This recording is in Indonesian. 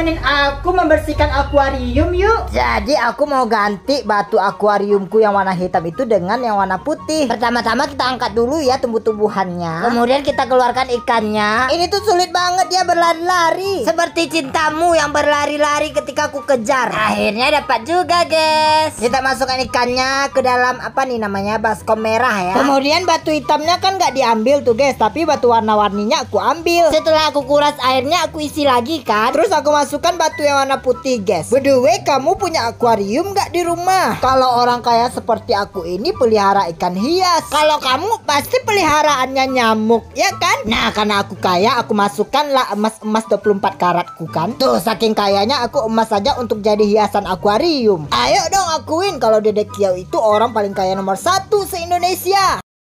temenin aku membersihkan akuarium yuk. Jadi aku mau ganti batu akuariumku yang warna hitam itu dengan yang warna putih. Pertama-tama kita angkat dulu ya tumbuh-tumbuhannya. Kemudian kita keluarkan ikannya. Ini tuh sulit banget ya berlari-lari. Seperti cintamu yang berlari-lari ketika aku kejar. Akhirnya dapat juga guys. Kita masukkan ikannya ke dalam apa nih namanya baskom merah ya. Kemudian batu hitamnya kan nggak diambil tuh guys. Tapi batu warna-warninya aku ambil. Setelah aku kuras airnya aku isi lagi kan. Terus aku masuk masukkan batu yang warna putih guys By the way kamu punya akuarium gak di rumah? Kalau orang kaya seperti aku ini pelihara ikan hias Kalau kamu pasti peliharaannya nyamuk ya kan? Nah karena aku kaya aku masukkanlah emas-emas 24 karatku kan Tuh saking kayanya aku emas saja untuk jadi hiasan akuarium Ayo dong akuin kalau Dedek Kiau itu orang paling kaya nomor satu se-Indonesia